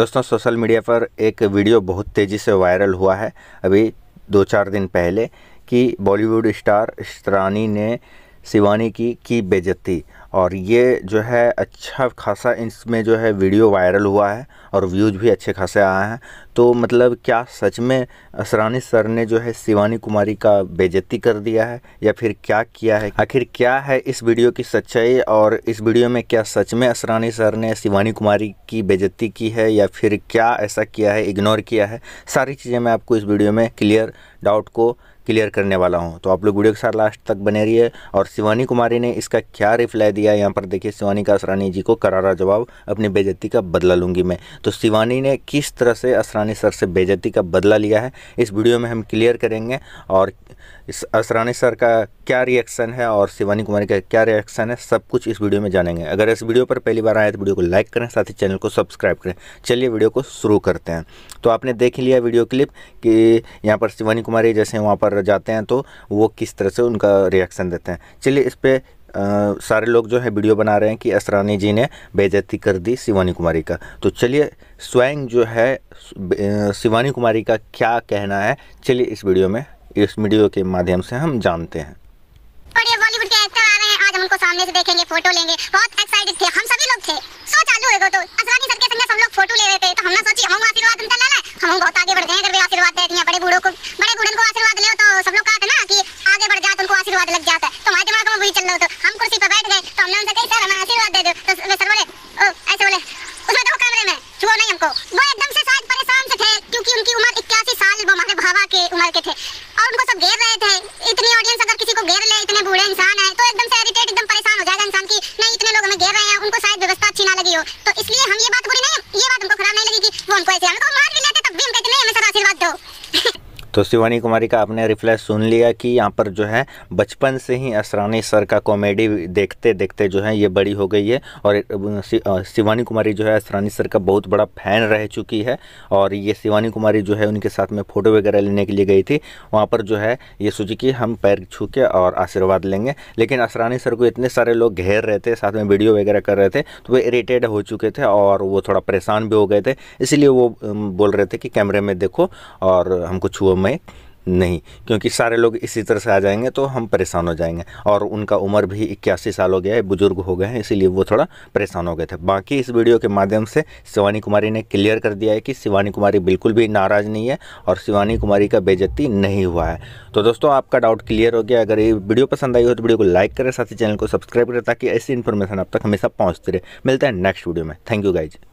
दोस्तों social media पर एक वीडियो बहुत तेज़ी से वायरल हुआ है अभी दो चार दिन पहले कि बॉलीवुड स्टार स्त्रानी ने शिवानी की की बेजती और ये जो है अच्छा खासा इसमें जो है वीडियो वायरल हुआ है और व्यूज़ भी अच्छे खासे आए हैं तो मतलब क्या सच में असरानी सर ने जो है शिवानी कुमारी का बेजती कर दिया है या फिर क्या किया है आखिर क्या है इस वीडियो की सच्चाई और इस वीडियो में क्या सच में असरानी सर ने शिवानी कुमारी की बेजती की है या फिर क्या ऐसा किया है इग्नोर किया है सारी चीज़ें मैं आपको इस वीडियो में क्लियर डाउट को क्लियर करने वाला हूँ तो आप लोग वीडियो के साथ लास्ट तक बने रहिए और शिवानी कुमारी ने इसका क्या रिप्लाई दिया यहाँ पर देखिए शिवानी का असरानी जी को करारा जवाब अपनी बेजती का बदला लूँगी मैं तो शिवानी ने किस तरह से असरानी सर से बेजती का बदला लिया है इस वीडियो में हम क्लियर करेंगे और इस असरानी सर का क्या रिएक्शन है और शिवानी कुमारी का क्या रिएक्शन है सब कुछ इस वीडियो में जानेंगे अगर इस वीडियो पर पहली बार आए तो वीडियो को लाइक करें साथ ही चैनल को सब्सक्राइब करें चलिए वीडियो को शुरू करते हैं तो आपने देख लिया वीडियो क्लिप कि यहाँ पर शिवानी कुमारी जैसे वहाँ पर जाते हैं तो वो किस तरह से उनका रिएक्शन देते हैं चलिए इस पर सारे लोग जो है वीडियो बना रहे हैं कि असरानी जी ने बेजती कर दी शिवानी कुमारी का तो चलिए स्वयं जो है शिवानी कुमारी का क्या कहना है चलिए इस वीडियो में इस वीडियो के माध्यम से हम जानते हैं और ये बॉलीवुड के एक्टर आ रहे हैं आज हम उनको सामने से देखेंगे फोटो लेंगे बहुत एक्साइटेड थे हम सभी लोग थे शो चालू है तो असरानी सर के संग हम लोग फोटो ले रहे थे तो हमने सोची हम आशीर्वाद उनका लाना है हम बहुत आगे बढ़ गए करके थे और उनको सब घेर रहे थे इतनी ऑडियंस अगर किसी को घेर ले इतने बूढ़े इंसान है तो एकदम से इरिटेट एकदम परेशान हो जाएगा इंसान की नहीं इतने लोग हमें घेर रहे हैं उनको शायद व्यवस्था अच्छी ना लगी हो तो इसलिए हम ये बात तो शिवानी कुमारी का आपने रिफ्लेक्स सुन लिया कि यहाँ पर जो है बचपन से ही असरानी सर का कॉमेडी देखते देखते जो है ये बड़ी हो गई है और शिवानी कुमारी जो है असरानी सर का बहुत बड़ा फैन रह चुकी है और ये शिवानी कुमारी जो है उनके साथ में फ़ोटो वगैरह लेने के लिए गई थी वहाँ पर जो है ये सोची कि हम पैर छू के और आशीर्वाद लेंगे लेकिन असरानी सर को इतने सारे लोग घेर रहे थे साथ में वीडियो वगैरह कर रहे थे तो वो इरीटेड हो चुके थे और वो थोड़ा परेशान भी हो गए थे इसीलिए वो बोल रहे थे कि कैमरे में देखो और हमको छुओ मैं में नहीं क्योंकि सारे लोग इसी तरह से आ जाएंगे तो हम परेशान हो जाएंगे और उनका उम्र भी इक्यासी साल हो गया है बुजुर्ग हो गए हैं इसीलिए वो थोड़ा परेशान हो गए थे बाकी इस वीडियो के माध्यम से शिवानी कुमारी ने क्लियर कर दिया है कि शिवानी कुमारी बिल्कुल भी नाराज़ नहीं है और शिवानी कुमारी का बेजती नहीं हुआ है तो दोस्तों आपका डाउट क्लियर हो गया अगर ये वीडियो पसंद आई हो तो वीडियो को लाइक करें साथ ही चैनल को सब्सक्राइब करें ताकि ऐसी इन्फॉर्मेशन आप तक हमेशा पहुँचती रहे मिलता है नेक्स्ट वीडियो में थैंक यू गाइज